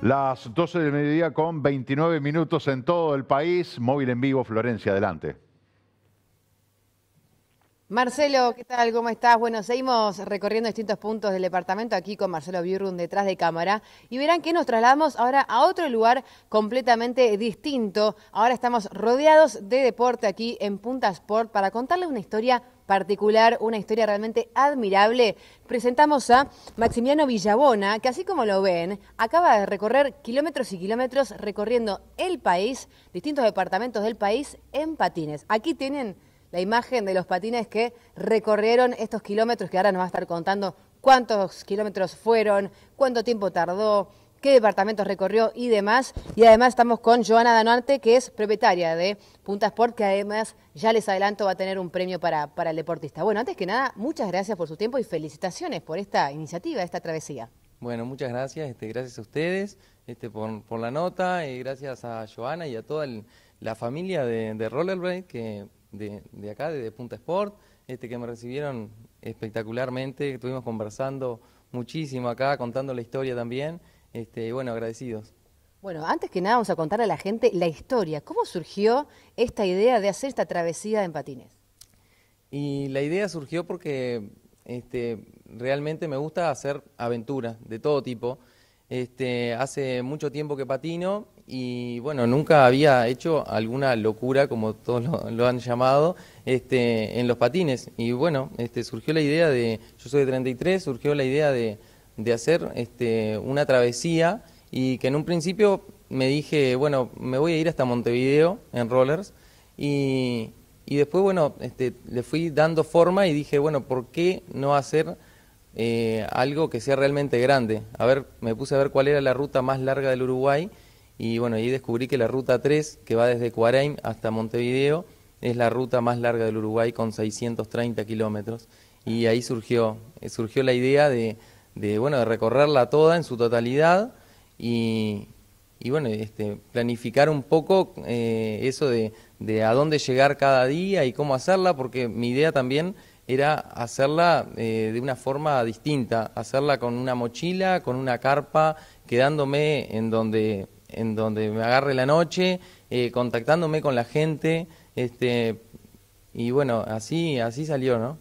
Las 12 del mediodía con 29 minutos en todo el país. Móvil en vivo, Florencia, adelante. Marcelo, ¿qué tal? ¿Cómo estás? Bueno, seguimos recorriendo distintos puntos del departamento aquí con Marcelo Birrun detrás de cámara y verán que nos trasladamos ahora a otro lugar completamente distinto. Ahora estamos rodeados de deporte aquí en Punta Sport para contarles una historia particular, una historia realmente admirable, presentamos a Maximiano Villabona, que así como lo ven, acaba de recorrer kilómetros y kilómetros recorriendo el país, distintos departamentos del país en patines. Aquí tienen la imagen de los patines que recorrieron estos kilómetros, que ahora nos va a estar contando cuántos kilómetros fueron, cuánto tiempo tardó, qué departamentos recorrió y demás. Y además estamos con Joana Danuarte, que es propietaria de Punta Sport, que además ya les adelanto va a tener un premio para, para el deportista. Bueno, antes que nada, muchas gracias por su tiempo y felicitaciones por esta iniciativa, esta travesía. Bueno, muchas gracias, este, gracias a ustedes este, por, la nota, y eh, gracias a Joana y a toda la familia de, de Rollerblade que, de, acá, de, de, Punta Sport, este, que me recibieron espectacularmente, estuvimos conversando muchísimo acá, contando la historia también. Este, bueno, agradecidos. Bueno, antes que nada vamos a contar a la gente la historia. ¿Cómo surgió esta idea de hacer esta travesía en patines? Y la idea surgió porque este, realmente me gusta hacer aventuras de todo tipo. Este, hace mucho tiempo que patino y bueno, nunca había hecho alguna locura, como todos lo, han llamado, este, en los patines. Y bueno, este, surgió la idea de, yo soy de 33, surgió la idea de de hacer este, una travesía y que en un principio me dije, bueno, me voy a ir hasta Montevideo en rollers y, y después, bueno, este, le fui dando forma y dije, bueno, ¿por qué no hacer eh, algo que sea realmente grande? A ver, me puse a ver cuál era la ruta más larga del Uruguay y bueno, ahí descubrí que la ruta 3, que va desde Cuareim hasta Montevideo, es la ruta más larga del Uruguay con 630 kilómetros. Y ahí surgió, surgió la idea de, de, bueno, de recorrerla toda en su totalidad y, y bueno, este, planificar un poco eh, eso de, a dónde llegar cada día y cómo hacerla, porque mi idea también era hacerla eh, de una forma distinta, hacerla con una mochila, con una carpa, quedándome en donde, en donde me agarre la noche, eh, contactándome con la gente, este, y bueno, así, así salió, ¿no?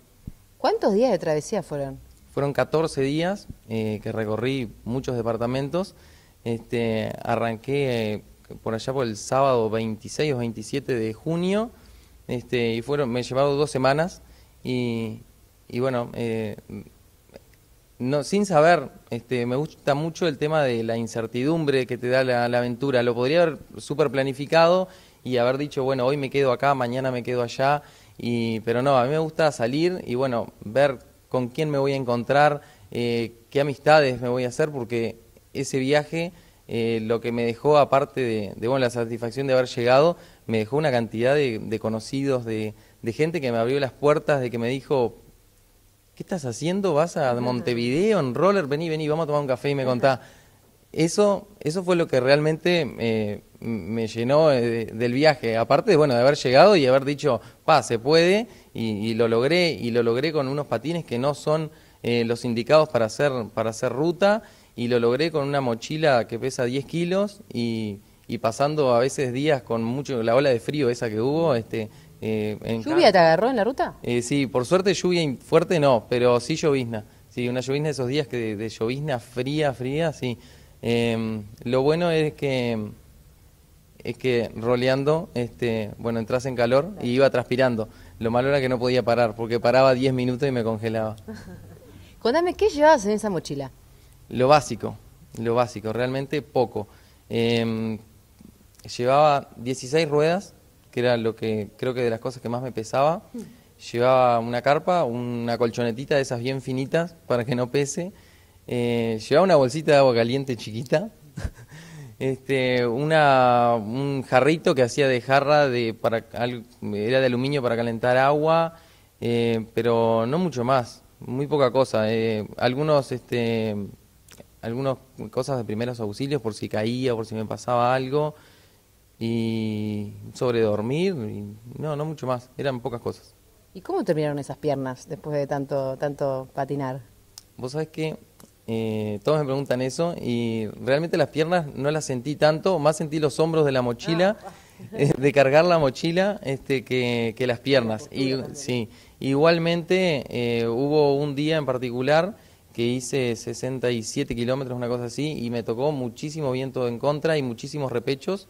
¿Cuántos días de travesía fueron? Fueron 14 días eh, que recorrí muchos departamentos. Este, arranqué eh, por allá por el sábado 26 o 27 de junio este, y fueron, me llevaron dos semanas y, bueno, eh, no, sin saber, este, me gusta mucho el tema de la incertidumbre que te da la, aventura. Lo podría haber súper planificado y haber dicho, bueno, hoy me quedo acá, mañana me quedo allá, y, pero no, a mí me gusta salir y bueno, ver con quién me voy a encontrar, eh, qué amistades me voy a hacer, porque ese viaje eh, lo que me dejó, aparte de, la satisfacción de haber llegado, me dejó una cantidad de, conocidos, de, gente que me abrió las puertas, de que me dijo, ¿qué estás haciendo? ¿Vas a Montevideo en roller? Vení, vení, vamos a tomar un café y me contá. Eso, eso fue lo que realmente eh, me llenó eh, del viaje, aparte bueno, de haber llegado y haber dicho, pa, se puede, y, lo logré, y lo logré con unos patines que no son eh, los indicados para hacer, para hacer ruta, y lo logré con una mochila que pesa 10 kilos, y, pasando a veces días con mucho, la ola de frío esa que hubo, este... Eh, ¿Lluvia te agarró en la ruta? sí, por suerte lluvia fuerte no, pero sí llovizna, sí, una llovizna de esos días que de, de llovizna fría, fría, sí. Em, lo bueno es que es que roleando, este, bueno, entras en calor y iba transpirando. Lo malo era que no podía parar, porque paraba 10 minutos y me congelaba. Contame, ¿qué llevabas en esa mochila? Lo básico, lo básico, realmente poco. Em, llevaba 16 ruedas, que era lo que creo que de las cosas que más me pesaba. Hmm. Llevaba una carpa, una colchonetita de esas bien finitas para que no pese. Eh, llevaba una bolsita de agua caliente chiquita este, una, un jarrito que hacía de jarra, de, para, era de aluminio para calentar agua, eh, pero no mucho más, muy poca cosa. Eh, algunos, este, algunas cosas de primeros auxilios por si caía, por si me pasaba algo, y sobre dormir, no, no mucho más, eran pocas cosas. ¿Y cómo terminaron esas piernas después de tanto, tanto patinar? Vos sabés que eh, todos me preguntan eso y realmente las piernas no las sentí tanto, más sentí los hombros de la mochila, ah. eh, de cargar la mochila, este, que, las piernas. Y, sí, igualmente eh, hubo un día en particular que hice 67 kilómetros, una cosa así, y me tocó muchísimo viento en contra y muchísimos repechos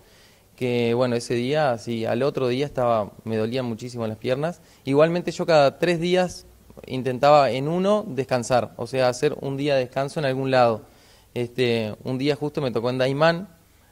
que bueno, ese día, así al otro día estaba, me dolían muchísimo las piernas. Igualmente yo cada tres días intentaba en uno descansar, o sea, hacer un día de descanso en algún lado. Este, un día justo me tocó en Daimán,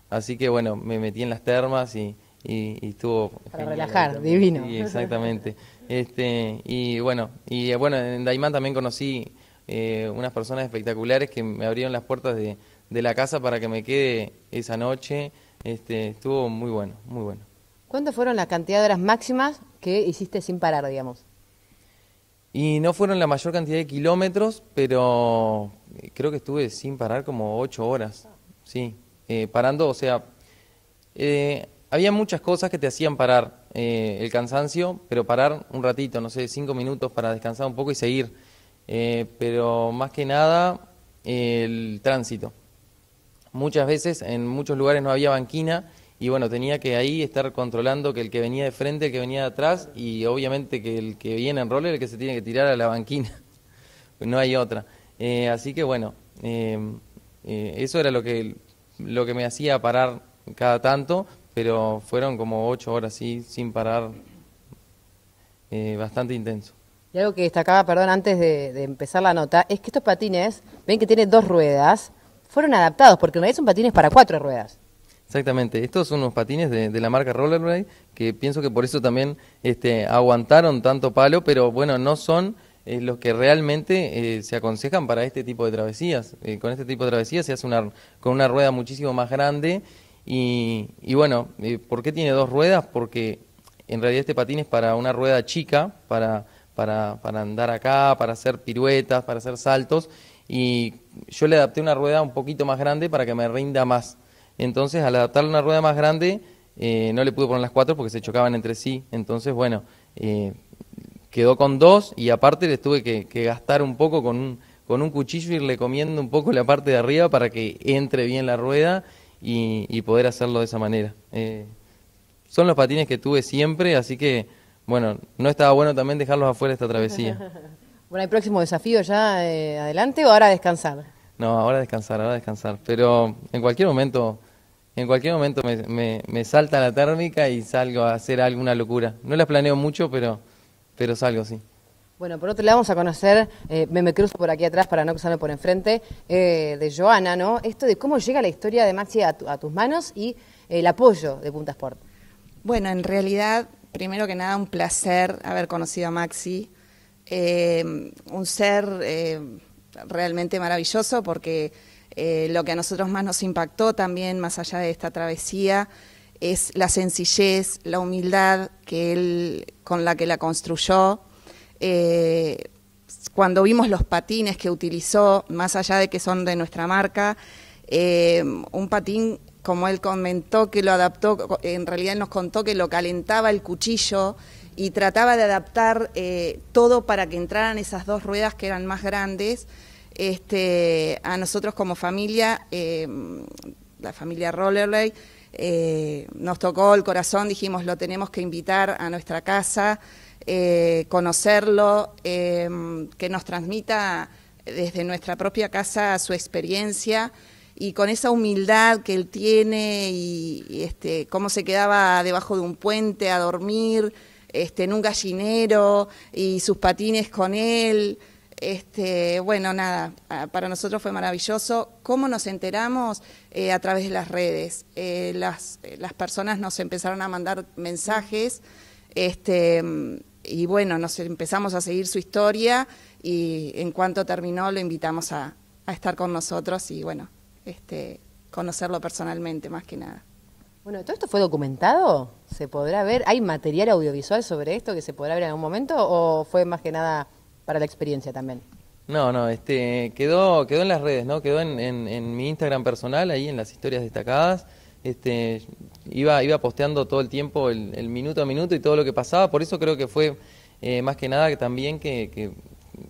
así que bueno, me metí en las termas y, y, estuvo... Para relajar, divino. exactamente. Este, y bueno, y bueno, en Daimán también conocí eh, unas personas espectaculares que me abrieron las puertas de, de la casa para que me quede esa noche. Este, estuvo muy bueno, muy bueno. ¿Cuántas fueron las cantidad de horas máximas que hiciste sin parar, digamos? Y no fueron la mayor cantidad de kilómetros, pero eh, creo que estuve sin parar como ocho horas, sí, eh, parando, o sea, eh, había muchas cosas que te hacían parar el cansancio, pero parar un ratito, no sé, cinco minutos para descansar un poco y seguir, pero más que nada el tránsito. Muchas veces en muchos lugares no había banquina y bueno, tenía que ahí estar controlando que el que venía de frente, el que venía de atrás y obviamente que el que viene en roller el que se tiene que tirar a la banquina, no hay otra. Eh, así que bueno, eh, eh, eso era lo que, lo que me hacía parar cada tanto, pero fueron como ocho horas así sin parar, bastante intenso. Y algo que destacaba, perdón, antes de, empezar la nota, es que estos patines, ven que tiene dos ruedas, fueron adaptados, porque no realidad son patines para cuatro ruedas. Exactamente, estos son unos patines de, la marca Rollerblade que pienso que por eso también este, aguantaron tanto palo, pero bueno, no son eh, los que realmente eh, se aconsejan para este tipo de travesías. Eh, con este tipo de travesías se hace una, con una rueda muchísimo más grande y, y bueno, ¿por qué tiene dos ruedas? Porque en realidad este patín es para una rueda chica, para, para, para andar acá, para hacer piruetas, para hacer saltos y yo le adapté una rueda un poquito más grande para que me rinda más. Entonces, al adaptarle una rueda más grande, eh, no le pude poner las cuatro porque se chocaban entre sí. Entonces, bueno, eh, quedó con dos y aparte les tuve que, gastar un poco con un, con un cuchillo, irle comiendo un poco la parte de arriba para que entre bien la rueda y, poder hacerlo de esa manera. Eh, son los patines que tuve siempre, así que, bueno, no estaba bueno también dejarlos afuera esta travesía. Bueno, ¿hay próximo desafío ya adelante o ahora descansar? No, ahora descansar, ahora descansar. Pero en cualquier momento en cualquier momento me, salta la térmica y salgo a hacer alguna locura. No la planeo mucho, pero, pero salgo, sí. Bueno, por otro lado vamos a conocer, eh, me, me, cruzo por aquí atrás para no cruzarme por enfrente, eh, de Joana, ¿no? Esto de cómo llega la historia de Maxi a, tus manos y eh, el apoyo de Punta Sport. Bueno, en realidad, primero que nada, un placer haber conocido a Maxi, un ser realmente maravilloso porque eh, lo que a nosotros más nos impactó también, más allá de esta travesía, es la sencillez, la humildad con la que la construyó. Eh, cuando vimos los patines que utilizó, más allá de que son de nuestra marca, eh, un patín, como él comentó, que lo adaptó, en realidad nos contó que lo calentaba el cuchillo y trataba de adaptar todo para que entraran esas dos ruedas que eran más grandes este, a nosotros como familia, eh, la familia Rollerley, eh, nos tocó el corazón, dijimos, lo tenemos que invitar a nuestra casa, eh, conocerlo, que nos transmita desde nuestra propia casa su experiencia y con esa humildad que él tiene y, este, cómo se quedaba debajo de un puente a dormir, este, en un gallinero y sus patines con él. Este, bueno, nada, ah, para nosotros fue maravilloso. ¿Cómo nos enteramos? Eh, a través de las redes. Eh, eh, las, personas nos empezaron a mandar mensajes este, y bueno, nos empezamos a seguir su historia y en cuanto terminó lo invitamos a, estar con nosotros y bueno, este, conocerlo personalmente más que nada. Bueno, ¿todo esto fue documentado? ¿Se podrá ver? ¿Hay material audiovisual sobre esto que se podrá ver en algún momento o fue más que nada para la experiencia también. No, no, este, quedó, quedó en las redes, ¿no? Quedó en, mi Instagram personal, ahí en las historias destacadas. Este, iba, iba posteando todo el tiempo, el, minuto a minuto y todo lo que pasaba. Por eso creo que fue eh, más que nada que también que,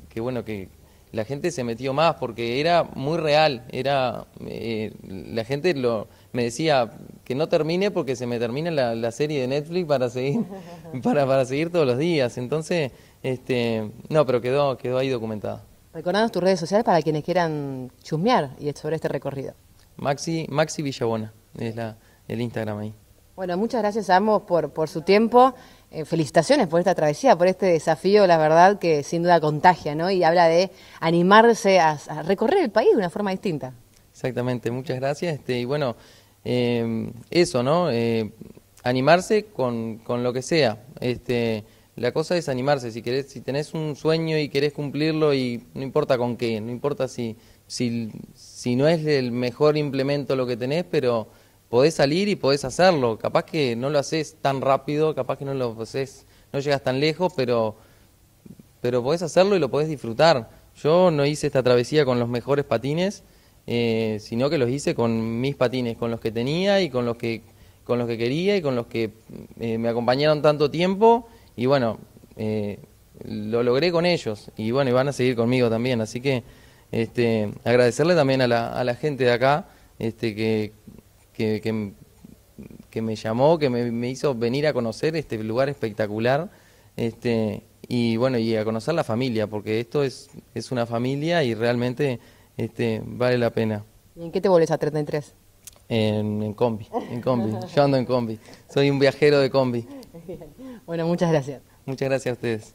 que, bueno, que la gente se metió más, porque era muy real, era eh, la gente lo, me decía, que no termine porque se me termina la, serie de Netflix para seguir, para, para, seguir todos los días. Entonces, este, no, pero quedó, quedó ahí documentado. Recordando tus redes sociales para quienes quieran chusmear y sobre este recorrido. Maxi, Maxi Villabona, es la, el Instagram ahí. Bueno, muchas gracias a ambos por, por su tiempo. Eh, felicitaciones por esta travesía, por este desafío, la verdad, que sin duda contagia, ¿no? Y habla de animarse a, a recorrer el país de una forma distinta. Exactamente, muchas gracias. Este, y bueno, eh, eso, ¿no? Eh, animarse con, con, lo que sea. Este, la cosa es animarse. Si, querés, si tenés un sueño y querés cumplirlo, y no importa con qué, no importa si, si, si no es el mejor implemento lo que tenés, pero podés salir y podés hacerlo. Capaz que no lo haces tan rápido, capaz que no lo haces, no llegas tan lejos, pero, pero podés hacerlo y lo podés disfrutar. Yo no hice esta travesía con los mejores patines, eh, sino que los hice con mis patines, con los que tenía y con los que, con los que quería y con los que eh, me acompañaron tanto tiempo y bueno, eh, lo logré con ellos y bueno, y van a seguir conmigo también, así que este, agradecerle también a la, a la gente de acá este, que, que, que, me llamó, que me, me, hizo venir a conocer este lugar espectacular este, y bueno, y a conocer la familia, porque esto es, es una familia y realmente este, vale la pena. en qué te volvés a 33? En, en combi, en combi. Yo ando en combi. Soy un viajero de combi. Bueno, muchas gracias. Muchas gracias a ustedes.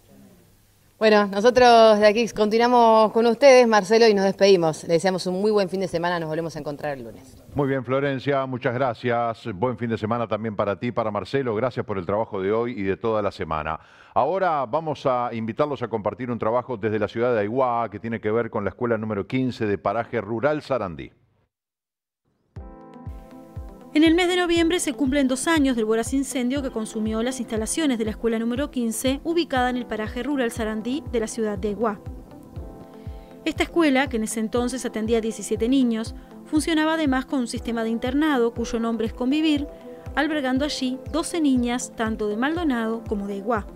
Bueno, nosotros de aquí continuamos con ustedes, Marcelo, y nos despedimos. Les deseamos un muy buen fin de semana. Nos volvemos a encontrar el lunes. Muy bien, Florencia, muchas gracias. Buen fin de semana también para ti, para Marcelo. Gracias por el trabajo de hoy y de toda la semana. Ahora vamos a invitarlos a compartir un trabajo desde la ciudad de Aiguá que tiene que ver con la escuela número 15 de Paraje Rural Sarandí. En el mes de noviembre se cumplen dos años del voraz incendio que consumió las instalaciones de la escuela número 15, ubicada en el paraje rural Sarandí de la ciudad de Aiguá. Esta escuela, que en ese entonces atendía a 17 niños, Funcionaba además con un sistema de internado cuyo nombre es Convivir, albergando allí 12 niñas tanto de Maldonado como de Iguá.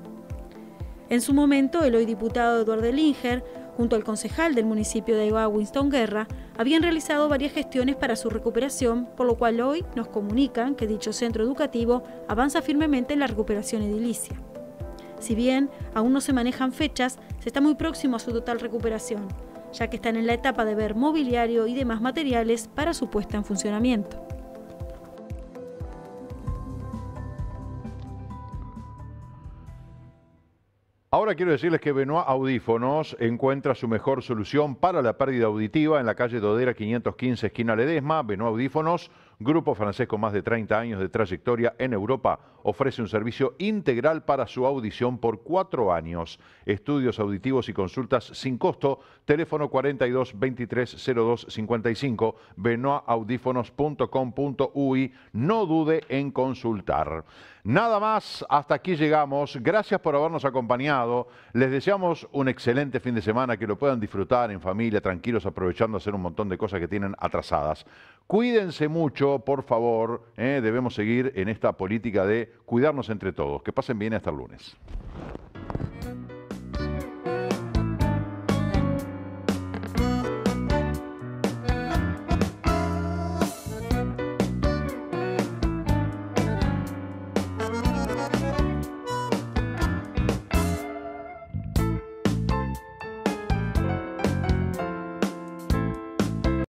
En su momento, el hoy diputado Eduardo Linger, junto al concejal del municipio de Iguá, Winston Guerra, habían realizado varias gestiones para su recuperación, por lo cual hoy nos comunican que dicho centro educativo avanza firmemente en la recuperación edilicia. Si bien aún no se manejan fechas, se está muy próximo a su total recuperación ya que están en la etapa de ver mobiliario y demás materiales para su puesta en funcionamiento. Ahora quiero decirles que Benoit Audífonos encuentra su mejor solución para la pérdida auditiva en la calle Dodera 515, esquina Ledesma. Benoit Audífonos Grupo francés con más de 30 años de trayectoria en Europa ofrece un servicio integral para su audición por cuatro años. Estudios auditivos y consultas sin costo. Teléfono 42 23 55 No dude en consultar. Nada más, hasta aquí llegamos. Gracias por habernos acompañado. Les deseamos un excelente fin de semana, que lo puedan disfrutar en familia, tranquilos, aprovechando hacer un montón de cosas que tienen atrasadas. Cuídense mucho, por favor. Eh. debemos seguir en esta política de cuidarnos entre todos. Que pasen bien hasta el lunes.